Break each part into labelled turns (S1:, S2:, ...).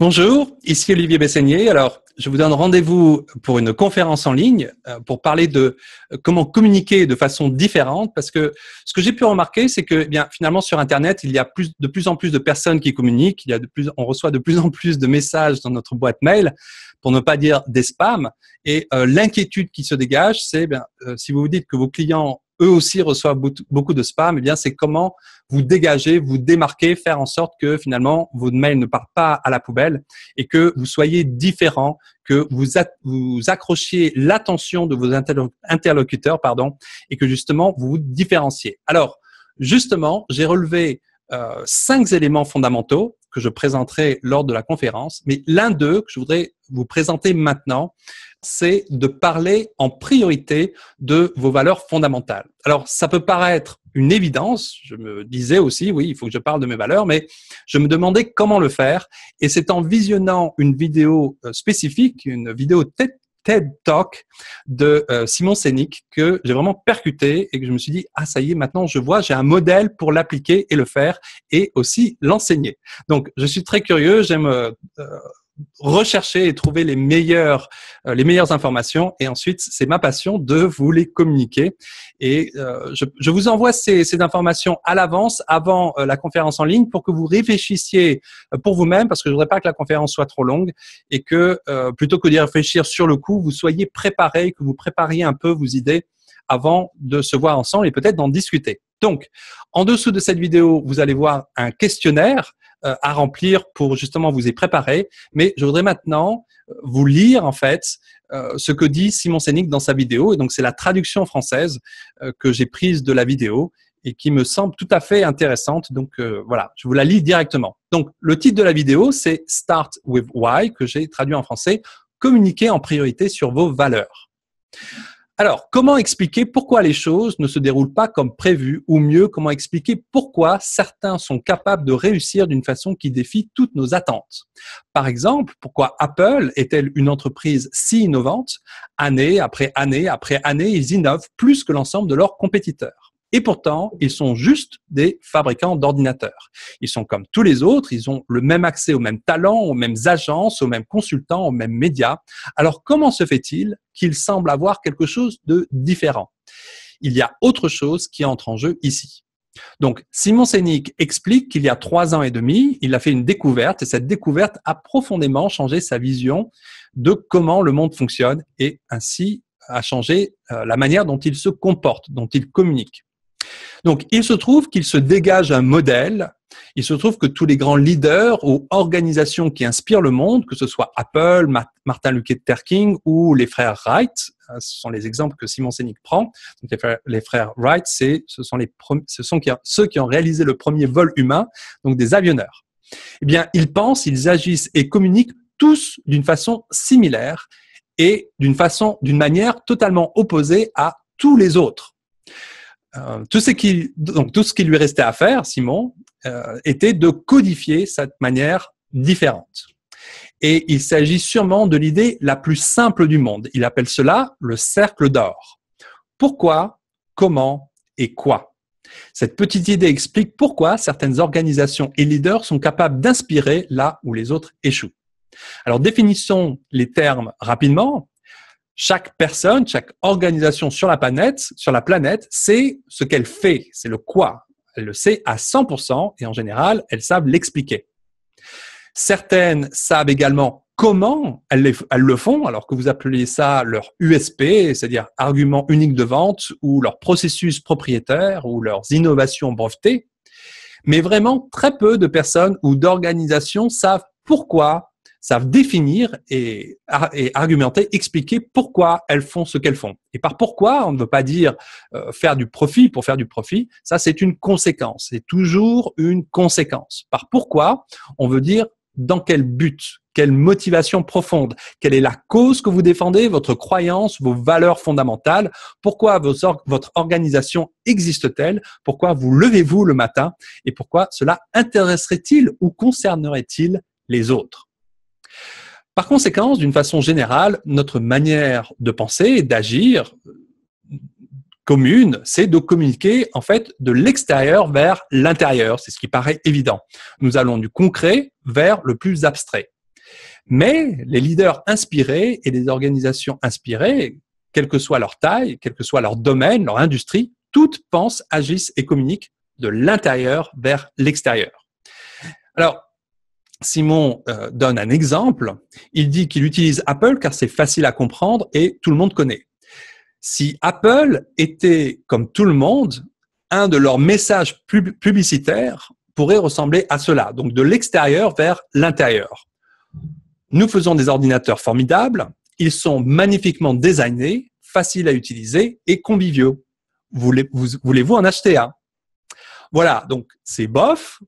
S1: Bonjour, ici Olivier Bessaigné. Alors, je vous donne rendez-vous pour une conférence en ligne euh, pour parler de euh, comment communiquer de façon différente parce que ce que j'ai pu remarquer, c'est que eh bien finalement sur Internet, il y a plus, de plus en plus de personnes qui communiquent, il y a de plus, on reçoit de plus en plus de messages dans notre boîte mail pour ne pas dire des spams. Et euh, l'inquiétude qui se dégage, c'est eh si vous vous dites que vos clients eux aussi reçoivent beaucoup de spam, eh bien c'est comment vous dégager, vous démarquer, faire en sorte que finalement vos mails ne partent pas à la poubelle et que vous soyez différent, que vous, vous accrochiez l'attention de vos interlocuteurs, pardon, et que justement vous vous différenciez. Alors justement, j'ai relevé euh, cinq éléments fondamentaux que je présenterai lors de la conférence, mais l'un d'eux que je voudrais vous présenter maintenant, c'est de parler en priorité de vos valeurs fondamentales. Alors, ça peut paraître une évidence. Je me disais aussi, oui, il faut que je parle de mes valeurs, mais je me demandais comment le faire. Et c'est en visionnant une vidéo euh, spécifique, une vidéo TED, Talk de euh, Simon Sénic que j'ai vraiment percuté et que je me suis dit, ah, ça y est, maintenant je vois, j'ai un modèle pour l'appliquer et le faire et aussi l'enseigner. Donc, je suis très curieux, j'aime euh, rechercher et trouver les meilleures, euh, les meilleures informations. Et ensuite, c'est ma passion de vous les communiquer. Et euh, je, je, vous envoie ces, ces informations à l'avance, avant euh, la conférence en ligne, pour que vous réfléchissiez pour vous-même, parce que je voudrais pas que la conférence soit trop longue, et que plutôt que d'y réfléchir sur le coup, vous soyez préparé, que vous prépariez un peu vos idées avant de se voir ensemble et peut-être d'en discuter. Donc, en dessous de cette vidéo, vous allez voir un questionnaire euh, à remplir pour justement vous y préparer. Mais je voudrais maintenant euh, vous lire en fait euh, ce que dit Simon Sénic dans sa vidéo. Et donc c'est la traduction française que j'ai prise de la vidéo et qui me semble tout à fait intéressante. Donc voilà, je vous la lis directement. Donc le titre de la vidéo, c'est Start with Why, que j'ai traduit en français, communiquer en priorité sur vos valeurs. Alors, comment expliquer pourquoi les choses ne se déroulent pas comme prévu, ou mieux, comment expliquer pourquoi certains sont capables de réussir d'une façon qui défie toutes nos attentes Par exemple, pourquoi Apple est-elle une entreprise si innovante Année après année après année, ils innovent plus que l'ensemble de leurs compétiteurs. Et pourtant, ils sont juste des fabricants d'ordinateurs. Ils sont comme tous les autres, ils ont le même accès aux mêmes talents, aux mêmes agences, aux mêmes consultants, aux mêmes médias. Alors comment se fait-il qu'ils semblent avoir quelque chose de différent Il y a autre chose qui entre en jeu ici. Donc, Simon Sénic explique qu'il y a trois ans et demi, il a fait une découverte et cette découverte a profondément changé sa vision de comment le monde fonctionne et ainsi a changé euh, la manière dont il se comporte, dont il communique. Donc, il se trouve qu'il se dégage un modèle. Il se trouve que tous les grands leaders ou organisations qui inspirent le monde, que ce soit Apple, Martin Luther King ou les frères Wright, hein, ce sont les exemples que Simon Sénic prend. les, frères, Wright, ce sont, sont ceux qui ont réalisé le premier vol humain, donc des avionneurs. Eh bien, ils pensent, ils agissent et communiquent tous d'une façon similaire et d'une façon, d'une manière totalement opposée à tous les autres. Euh, tout, ce qui, donc, tout ce lui restait à faire, Simon, euh, était de codifier cette manière différente. Et il s'agit sûrement de l'idée la plus simple du monde. Il appelle cela le cercle d'or. Pourquoi, comment et quoi Cette petite idée explique pourquoi certaines organisations et leaders sont capables d'inspirer là où les autres échouent. Alors définissons les termes rapidement chaque personne, chaque organisation sur la planète, sur la planète, sait ce qu'elle fait, c'est le quoi. Elle le sait à 100% et en général, elle savent l'expliquer. Certaines savent également comment elles, elles, le font, alors que vous appelez ça leur USP, c'est-à-dire argument unique de vente ou leur processus propriétaire ou leurs innovations brevetées. Mais vraiment, très peu de personnes ou d'organisations savent pourquoi savent définir et, argumenter, expliquer pourquoi elles font ce qu'elles font. Et par pourquoi, on ne veut pas dire euh, faire du profit pour faire du profit, ça c'est une conséquence, c'est toujours une conséquence. Par pourquoi, on veut dire dans quel but, quelle motivation profonde, quelle est la cause que vous défendez, votre croyance, vos valeurs fondamentales, pourquoi votre organisation existe-t-elle, pourquoi vous levez-vous le matin et pourquoi cela intéresserait-il ou concernerait-il les autres. Par conséquent, d'une façon générale, notre manière de penser et d'agir commune, c'est de communiquer en fait de l'extérieur vers l'intérieur. C'est ce qui paraît évident. Nous allons du concret vers le plus abstrait. Mais les leaders inspirés et les organisations inspirées, quelle que soit leur taille, quel que soit leur domaine, leur industrie, toutes pensent, agissent et communiquent de l'intérieur vers l'extérieur. Alors, Simon euh, donne un exemple. Il dit qu'il utilise Apple car c'est facile à comprendre et tout le monde connaît. Si Apple était comme tout le monde, un de leurs messages publicitaires pourrait ressembler à cela, donc de l'extérieur vers l'intérieur. Nous faisons des ordinateurs formidables, ils sont magnifiquement designés, faciles à utiliser et conviviaux. Voulez-vous en acheter un Voilà, donc c'est bof,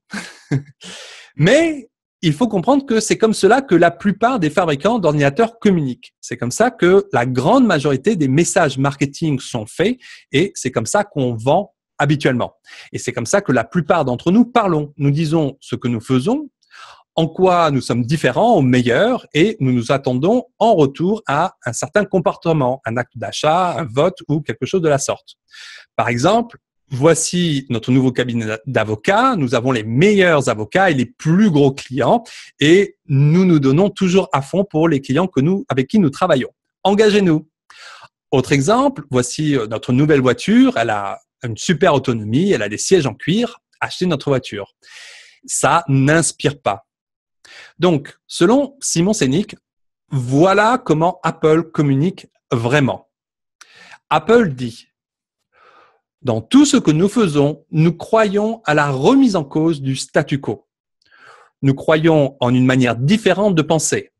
S1: mais il faut comprendre que c'est comme cela que la plupart des fabricants d'ordinateurs communiquent. C'est comme ça que la grande majorité des messages marketing sont faits et c'est comme ça qu'on vend habituellement. Et c'est comme ça que la plupart d'entre nous parlons. Nous disons ce que nous faisons, en quoi nous sommes différents au meilleur et nous nous attendons en retour à un certain comportement, un acte d'achat, un vote ou quelque chose de la sorte. Par exemple, voici notre nouveau cabinet d'avocats, nous avons les meilleurs avocats et les plus gros clients et nous nous donnons toujours à fond pour les clients que nous, avec qui nous travaillons. Engagez-nous. Autre exemple, voici euh, notre nouvelle voiture, elle a une super autonomie, elle a des sièges en cuir, achetez notre voiture. Ça n'inspire pas. Donc, selon Simon Sénic, voilà comment Apple communique vraiment. Apple dit dans tout ce que nous faisons, nous croyons à la remise en cause du statu quo. Nous croyons en une manière différente de penser.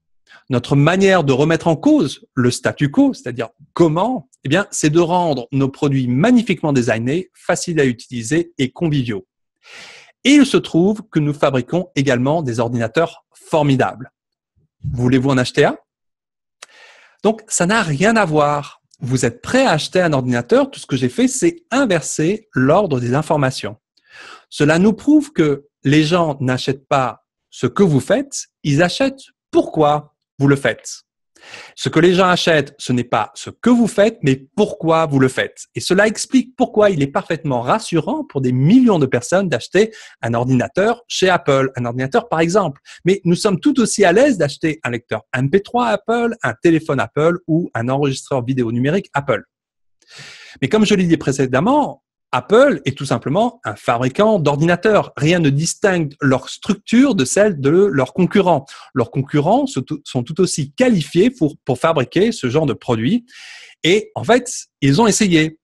S1: Notre manière de remettre en cause le statu quo, c'est-à-dire comment, eh bien, c'est de rendre nos produits magnifiquement designés, faciles à utiliser et conviviaux. Et il se trouve que nous fabriquons également des ordinateurs formidables. Voulez-vous en acheter un Donc, ça n'a rien à voir vous êtes prêt à acheter un ordinateur, tout ce que j'ai fait, c'est inverser l'ordre des informations. Cela nous prouve que les gens n'achètent pas ce que vous faites, ils achètent pourquoi vous le faites. Ce que les gens achètent, ce n'est pas ce que vous faites, mais pourquoi vous le faites. Et cela explique pourquoi il est parfaitement rassurant pour des millions de personnes d'acheter un ordinateur chez Apple, un ordinateur par exemple. Mais nous sommes tout aussi à l'aise d'acheter un lecteur MP3 Apple, un téléphone Apple ou un enregistreur vidéo numérique Apple. Mais comme je l'ai dit précédemment, Apple est tout simplement un fabricant d'ordinateurs. Rien ne distingue leur structure de celle de leurs concurrents. Leurs concurrents sont tout aussi qualifiés pour, fabriquer ce genre de produits. Et en fait, ils ont essayé.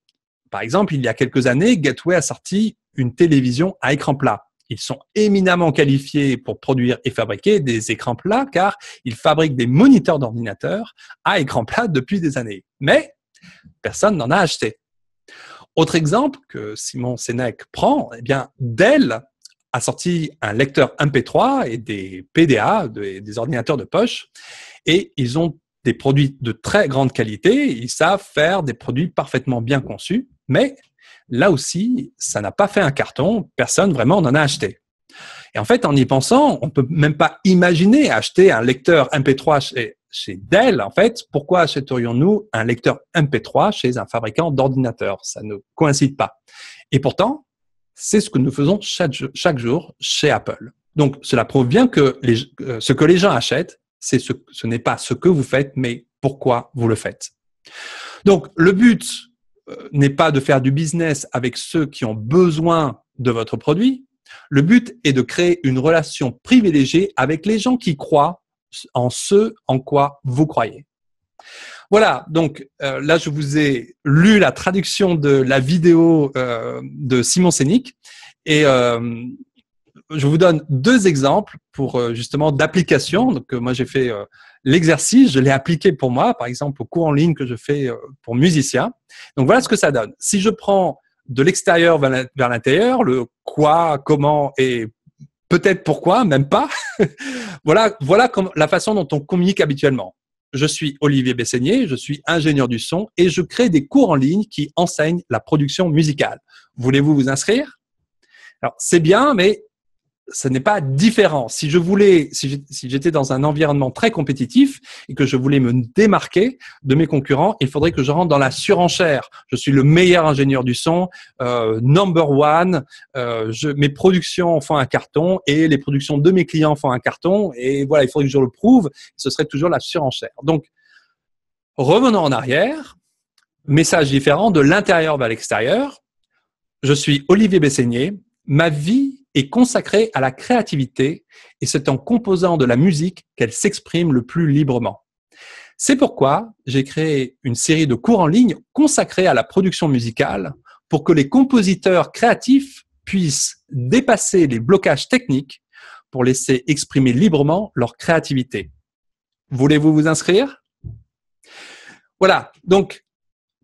S1: Par exemple, il y a quelques années, Gateway a sorti une télévision à écran plat. Ils sont éminemment qualifiés pour produire et fabriquer des écrans plats car ils fabriquent des moniteurs d'ordinateurs à écran plat depuis des années. Mais personne n'en a acheté. Autre exemple que Simon Sénèque prend, eh bien, Dell a sorti un lecteur MP3 et des PDA, des, ordinateurs de poche, et ils ont des produits de très grande qualité, ils savent faire des produits parfaitement bien conçus, mais là aussi, ça n'a pas fait un carton, personne vraiment n'en a acheté. Et en fait, en y pensant, on ne peut même pas imaginer acheter un lecteur MP3 chez chez Dell, en fait, pourquoi achèterions-nous un lecteur MP3 chez un fabricant d'ordinateurs Ça ne coïncide pas. Et pourtant, c'est ce que nous faisons chaque, jour chez Apple. Donc, cela prouve bien que euh, ce que les gens achètent, ce n'est pas ce que vous faites, mais pourquoi vous le faites. Donc, le but euh, n'est pas de faire du business avec ceux qui ont besoin de votre produit. Le but est de créer une relation privilégiée avec les gens qui croient en ce en quoi vous croyez. Voilà, donc euh, là je vous ai lu la traduction de la vidéo euh, de Simon Sénic et euh, je vous donne deux exemples pour justement d'application. Donc moi j'ai fait l'exercice, je l'ai appliqué pour moi, par exemple au cours en ligne que je fais pour musiciens. Donc voilà ce que ça donne. Si je prends de l'extérieur vers l'intérieur, le quoi, comment et peut-être pourquoi, même pas. voilà, voilà la façon dont on communique habituellement. Je suis Olivier Bessénier, je suis ingénieur du son et je crée des cours en ligne qui enseignent la production musicale. Voulez-vous vous inscrire Alors, c'est bien, mais ce n'est pas différent. Si je voulais, si j'étais dans un environnement très compétitif et que je voulais me démarquer de mes concurrents, il faudrait que je rentre dans la surenchère. Je suis le meilleur ingénieur du son, euh, number one. Euh, je, mes productions font un carton et les productions de mes clients font un carton. Et voilà, il faudrait que je le prouve. Ce serait toujours la surenchère. Donc, revenons en arrière. Message différent de l'intérieur vers l'extérieur. Je suis Olivier Bessénier. Ma vie est consacrée à la créativité et c'est en composant de la musique qu'elle s'exprime le plus librement. C'est pourquoi j'ai créé une série de cours en ligne consacrés à la production musicale pour que les compositeurs créatifs puissent dépasser les blocages techniques pour laisser exprimer librement leur créativité. Voulez-vous vous inscrire Voilà, donc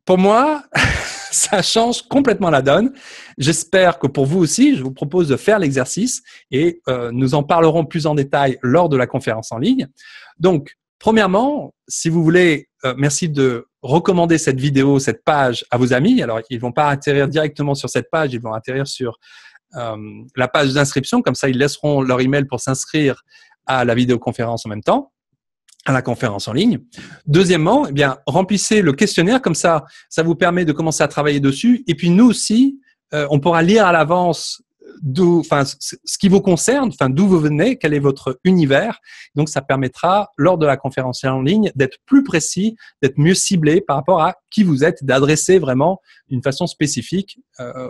S1: pour moi, ça change complètement la donne. J'espère que pour vous aussi, je vous propose de faire l'exercice et euh, nous en parlerons plus en détail lors de la conférence en ligne. Donc, premièrement, si vous voulez, euh, merci de recommander cette vidéo, cette page à vos amis. Alors, ils vont pas atterrir directement sur cette page, ils vont atterrir sur euh, la page d'inscription. Comme ça, ils laisseront leur email pour s'inscrire à la vidéoconférence en même temps à la conférence en ligne. Deuxièmement, eh bien, remplissez le questionnaire, comme ça, ça vous permet de commencer à travailler dessus. Et puis nous aussi, euh, on pourra lire à l'avance enfin, ce qui vous concerne, enfin, d'où vous venez, quel est votre univers. Donc, ça permettra, lors de la conférence en ligne, d'être plus précis, d'être mieux ciblé par rapport à qui vous êtes, d'adresser vraiment d'une façon spécifique euh,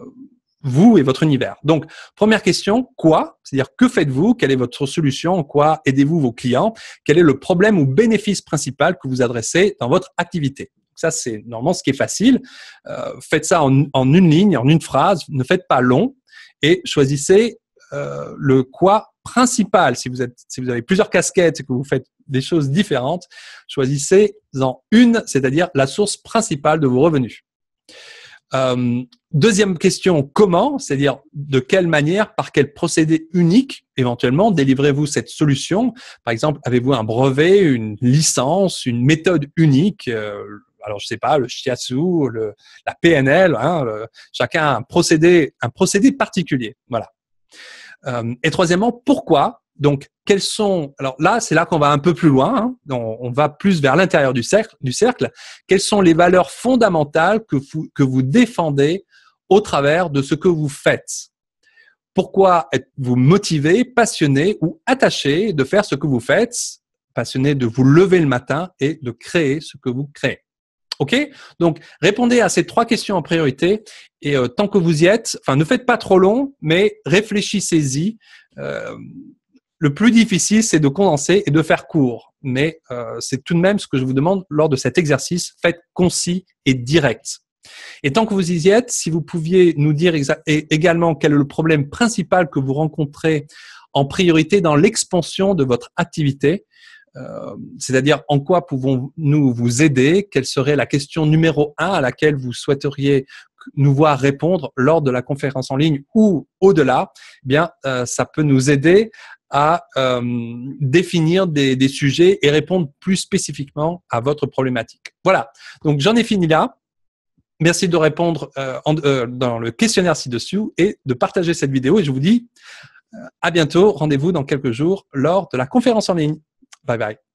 S1: vous et votre univers. Donc, première question, quoi C'est-à-dire, que faites-vous Quelle est votre solution Quoi aidez-vous vos clients Quel est le problème ou bénéfice principal que vous adressez dans votre activité ça, c'est normalement ce qui est facile. Euh, faites ça en, une ligne, en une phrase. Ne faites pas long et choisissez euh, le quoi principal. Si vous, êtes, si vous avez plusieurs casquettes et que vous faites des choses différentes, choisissez-en une, c'est-à-dire la source principale de vos revenus. Euh, Deuxième question, comment, c'est-à-dire de quelle manière, par quel procédé unique éventuellement, délivrez-vous cette solution Par exemple, avez-vous un brevet, une licence, une méthode unique euh, alors je sais pas, le shiatsu, la PNL, hein, chacun a un procédé, un procédé particulier. Voilà. Euh, et troisièmement, pourquoi Donc, quels sont Alors là, c'est là qu'on va un peu plus loin. Hein, on, va plus vers l'intérieur du cercle. Du cercle. Quelles sont les valeurs fondamentales que vous que vous défendez au travers de ce que vous faites. Pourquoi êtes-vous motivé, passionné ou attaché de faire ce que vous faites, passionné de vous lever le matin et de créer ce que vous créez Ok Donc, répondez à ces trois questions en priorité et euh, tant que vous y êtes, enfin, ne faites pas trop long, mais réfléchissez-y. Euh, le plus difficile, c'est de condenser et de faire court. Mais euh, c'est tout de même ce que je vous demande lors de cet exercice. Faites concis et direct. Et tant que vous y êtes, si vous pouviez nous dire également quel est le problème principal que vous rencontrez en priorité dans l'expansion de votre activité, euh, c'est-à-dire en quoi pouvons-nous vous aider Quelle serait la question numéro un à laquelle vous souhaiteriez nous voir répondre lors de la conférence en ligne ou au-delà eh Bien, euh, ça peut nous aider à euh, définir des sujets et répondre plus spécifiquement à votre problématique. Voilà. Donc j'en ai fini là. Merci de répondre euh, euh, dans le questionnaire ci-dessous et de partager cette vidéo. Et je vous dis euh, à bientôt. Rendez-vous dans quelques jours lors de la conférence en ligne. Bye bye.